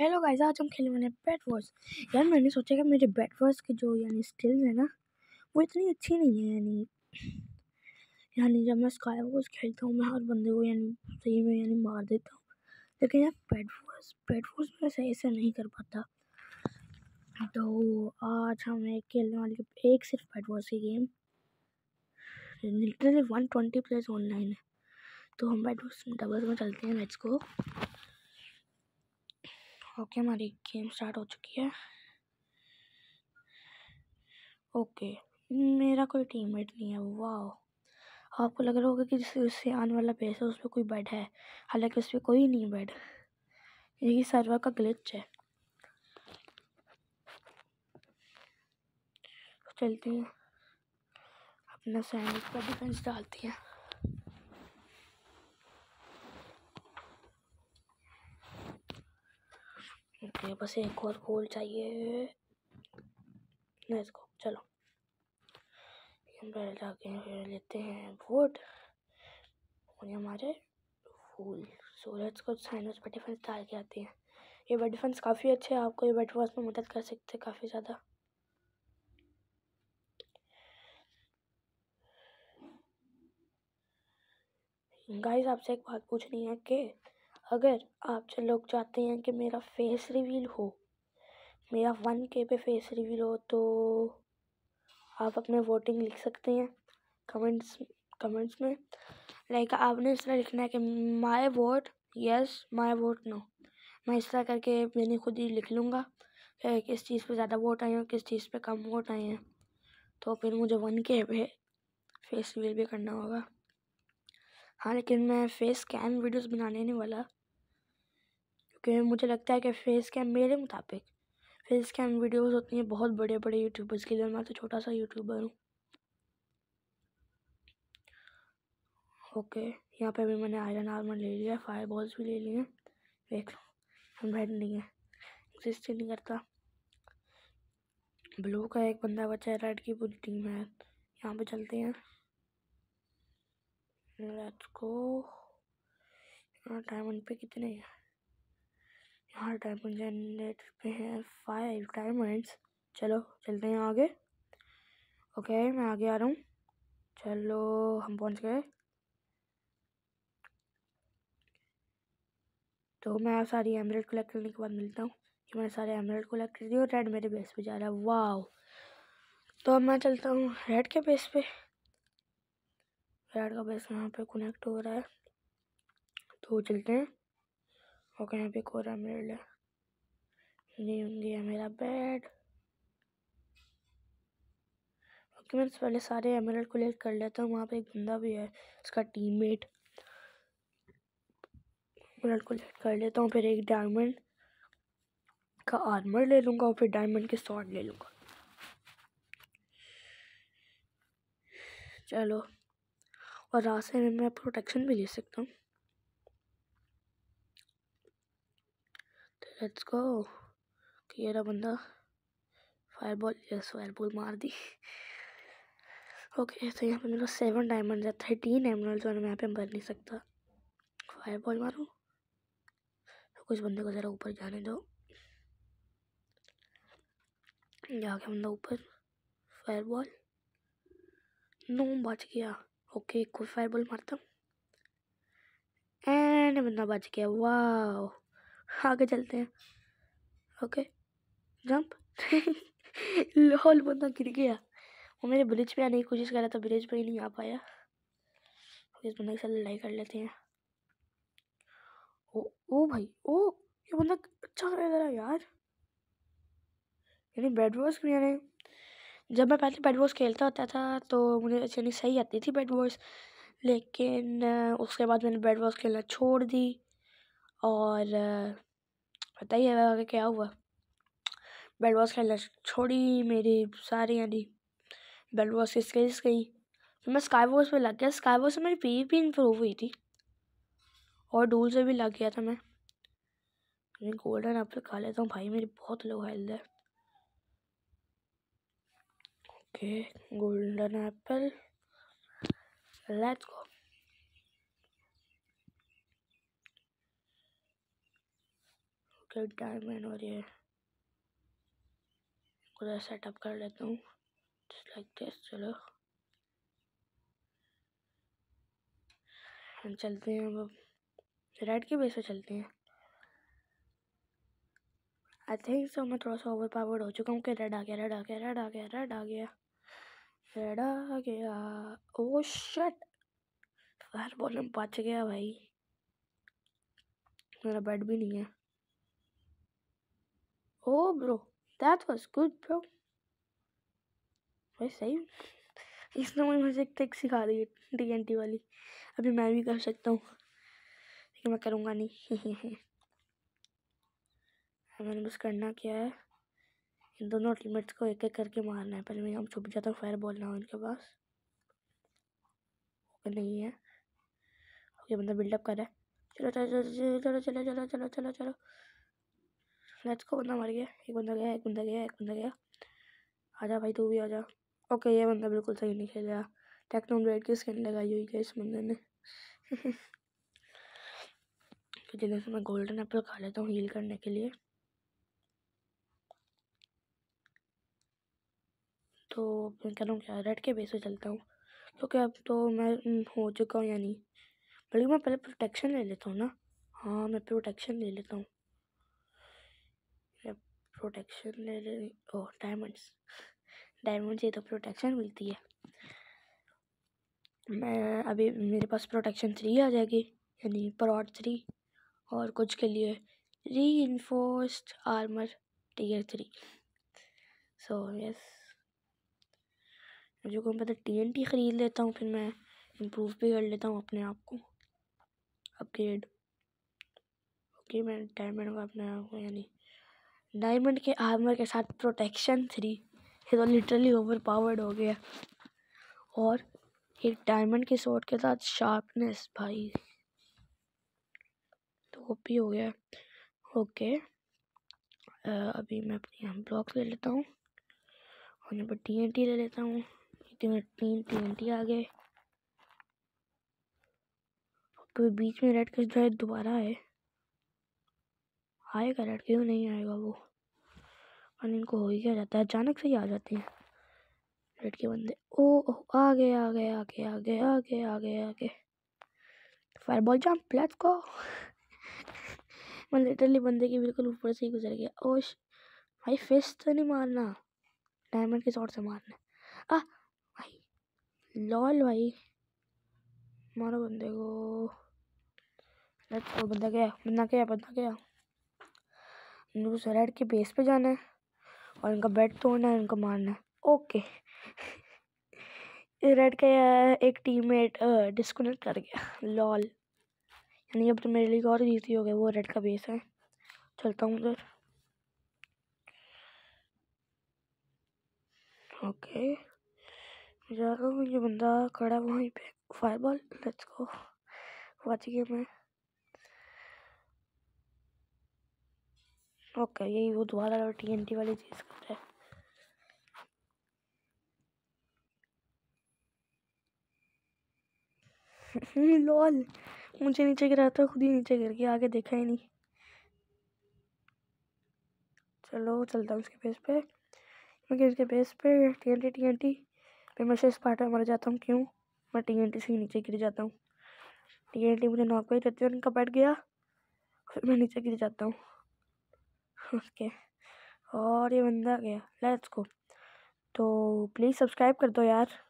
Hello guys आज हम खेलने वाले हैं बैट वॉर्स यार मैंने सोचा कि मेरे बैट वॉस के जो यानी स्किल्स है ना वो इतनी अच्छी नहीं है यानी यानी जब मैं स्काई वॉर्स खेलता हूँ मैं हर बंदे को यानी सही में यानी मार देता हूँ लेकिन यार बैट वॉर्स बैट वॉर्स में सही से नहीं कर पाता तो आज हम एक खेलने वाले एक सिर्फ बैट वॉस की game literally one twenty place online है तो हम बैट वॉर्स डबल्स में चलते हैं मैच को ओके हमारी गेम स्टार्ट हो चुकी है ओके मेरा कोई टीममेट नहीं है वाह आपको लग रहा होगा कि जिस उससे आने वाला बेस है उस पर कोई बेड है हालांकि उस पर कोई नहीं बेड यही सर्वर का ग्लिच है चलती हैं अपना सैंडविच का डिफेंस डालती हैं मुझे बस एक और खोल चाहिए इसको चलो पहले जाके फिर लेते हैं वोट और ये हमारे फूल सो सूरज को साइनस बट डिफेंस डाल के आते हैं ये बट डिफेंस काफ़ी अच्छे हैं आपको ये बट डिफेंस में मदद कर सकते हैं काफ़ी ज़्यादा गाइस आपसे एक बात पूछनी है कि अगर आप जो लोग चाहते हैं कि मेरा फेस रिवील हो मेरा वन के पे फेस रिवील हो तो आप अपने वोटिंग लिख सकते हैं कमेंट्स कमेंट्स में लाइक आपने इस तरह लिखना है कि my vote yes my vote no मैं इस तरह करके मैंने खुद ही लिख लूँगा किस चीज़ पे ज़्यादा वोट आए हैं किस चीज़ पे कम वोट आए हैं तो फिर मुझे वन के पे फेस रिवील भी करना होगा हाँ लेकिन मैं फेस स्कैन वीडियोस बनाने नहीं वाला क्योंकि मुझे लगता है कि फेस कैम मेरे मुताबिक फेस कैम वीडियोस होती हैं बहुत बड़े बड़े यूट्यूबर्स के लिए मैं तो छोटा सा यूट्यूबर हूँ ओके यहाँ पे भी मैंने आयरन आर्मर ले लिया फायर बॉल्स भी ले लिए देख लो हम बैठ नहीं है एग्जिस्ट ही नहीं करता ब्लू का एक बंदा बचा है रेड की पूरी टीम है यहाँ पे चलते हैं लेट्स गो डायमंड पे कितने हैं यहाँ डायमंड जनरेट पे हैं फाइव डायमंड्स चलो चलते हैं आगे ओके मैं आगे आ रहा हूँ चलो हम पहुँच गए तो मैं आप सारी एमरेट कलेक्ट करने के बाद मिलता हूँ कि मैंने सारे एमरेट कलेक्ट कर दिए और रेड मेरे बेस पे जा रहा है वाह तो अब मैं चलता हूँ रेड के बेस पे रेड का बेस यहाँ पे कनेक्ट हो रहा है तो चलते हैं और यहाँ पे कोरा मिरर है ये होंगे मेरा बेड ओके मैं पहले सारे एमरल्ड कलेक्ट कर लेता हूँ वहाँ पे एक बंदा भी है उसका टीममेट एमरल्ड कलेक्ट कर लेता हूँ फिर एक डायमंड का आर्मर ले लूँगा और फिर डायमंड के शॉर्ट ले लूँगा चलो और रास्ते में मैं प्रोटेक्शन भी ले सकता हूँ लेट्स गो ये बंदा फायरबॉल यस फायरबॉल मार दी ओके तो यहाँ पे मेरा सेवन डायमंड है थर्टीन एमरल्ड जो मैं यहाँ पे भर नहीं सकता फायरबॉल मारूँ तो कुछ बंदे को ज़रा ऊपर जाने दो के बंदा ऊपर फायरबॉल नो बच गया ओके कोई फायरबॉल मारता हूँ एंड बंदा बच गया वाह आगे चलते हैं ओके जंप लॉल बंदा गिर गया वो मेरे ब्रिज पे आने की कोशिश कर रहा था ब्रिज पे ही नहीं आ पाया इस बंदे के साथ लड़ाई कर लेते हैं ओ ओ भाई ओ ये बंदा अच्छा कर रहा यार यानी बैट बॉल्स भी यानी जब मैं पहले बेड वॉस खेलता होता था तो मुझे अच्छी नहीं सही आती थी बेड बॉल्स लेकिन उसके बाद मैंने बेड वॉस खेलना छोड़ दी और पता ही है आगे क्या हुआ बैट बॉल खेलना छोड़ी मेरी सारी यानी बैट वॉश की स्किल्स गई फिर मैं स्काई वॉश पर लग गया स्काई वॉश से मेरी पी भी इम्प्रूव हुई थी और डूल से भी लग गया था मैं गोल्डन एप्पल खा लेता हूँ भाई मेरी बहुत लो हेल्थ है okay golden apple let's go के डायमंड और ये पूरा सेटअप कर लेता हूँ जस्ट लाइक दिस चलो हम चलते हैं अब रेड के बेस पे चलते हैं आई थिंक सो मैं थोड़ा सा ओवर पावर्ड हो चुका हूँ कि रेड आ गया रेड आ गया रेड आ गया रेड आ गया रेड आ गया ओ शट फायर बॉल में बच गया भाई मेरा बेड भी नहीं है Oh, bro. That was good, bro. भाई सही इसने मुझे एक ट्रिक सिखा दी टी एन टी वाली अभी मैं भी कर सकता हूँ लेकिन मैं करूँगा नहीं मैंने बस करना क्या है इन दोनों अल्टीमेट्स को एक एक करके मारना है पहले मैं हम छुप जाता हूँ फायर बोलना हो इनके पास नहीं है ओके बंदा बिल्डअप कर रहा है चलो चलो चलो चलो चलो चलो चलो चलो लेट्स को बंदा मर गया एक बंदा गया एक बंदा गया एक बंदा गया आजा भाई तू भी आजा ओके ये बंदा बिल्कुल सही नहीं खेल रहा टेक्नो ब्रेड की स्किन लगाई हुई है इस बंदे ने तो जिन्हें से मैं गोल्डन एप्पल खा लेता हूँ हील करने के लिए तो मैं करूँ क्या रेड के बेस पे चलता हूँ क्योंकि अब तो मैं हम्म, हो चुका हूँ यानी बल्कि मतलब मैं पहले प्रोटेक्शन ले लेता हूँ ना हाँ मैं प्रोटेक्शन ले लेता हूँ प्रोटेक्शन ले रहे ओह डायमंड्स डायमंड से तो प्रोटेक्शन मिलती है मैं अभी मेरे पास प्रोटेक्शन थ्री आ जाएगी यानी प्रॉड थ्री और कुछ के लिए reinforced armour tier three so yes जो को पता मतलब टी एन टी ख़रीद लेता हूँ फिर मैं इम्प्रूव भी कर लेता हूँ अपने आप को अपग्रेड ओके मैं डायमंड का अपने आप को यानी डायमंड के आर्मर के साथ प्रोटेक्शन थ्री ये तो लिटरली ओवर पावर्ड हो गया और एक डायमंड के शॉट के साथ शार्पनेस भाई तो ओपी हो गया ओके अभी मैं अपनी हम ब्लॉक ले लेता हूँ और यहाँ पर टी एन टी ले लेता हूँ तीन टी एन टी आ गए तो बीच में रेड कस जो है दोबारा है आएगा रेड क्यों नहीं आएगा वो और इनको हो ही क्या जाता है अचानक से ही आ जाते हैं रेड के बंदे ओ ओह आ गए आ गए आ गए आ गए आ गए आ गए आ गए फायरबॉल जाम लेट्स गो मैं लिटरली बंदे के बिल्कुल ऊपर से ही गुजर गया ओश भाई फिश तो नहीं मारना डायमंड के शॉट से मारना आ भाई लॉल भाई मारो बंदे को बंदा गया बंदा गया बंदा गया इनको सरेड के बेस पे जाना है और इनका बेड तोड़ना है इनको मारना है ओके रेड का एक टीममेट डिस्कनेक्ट कर गया लॉल यानी अब तो मेरे लिए और जीती हो गया वो रेड का बेस है चलता हूँ उधर ओके जा रहा हूँ ये बंदा खड़ा वहीं पे फायरबॉल लेट्स गो वाची गेम है ओके यही वो दोबारा टी एन टी वाली चीज़ कर है लॉल मुझे नीचे गिरा था खुद ही नीचे गिर गया आगे देखा ही नहीं चलो चलता हूँ उसके बेस पे मैं उसके बेस पे T N T T N T फिर मैं सिर्फ पार्टर में मर जाता हूँ क्यों मैं टी एन टी से ही नीचे गिर जाता हूँ टी एन टी मुझे नॉक पर ही देती है उनका बैठ गया फिर मैं नीचे गिर जाता हूँ उसके और ये बंदा गया लेट्स गो तो प्लीज़ सब्सक्राइब कर दो यार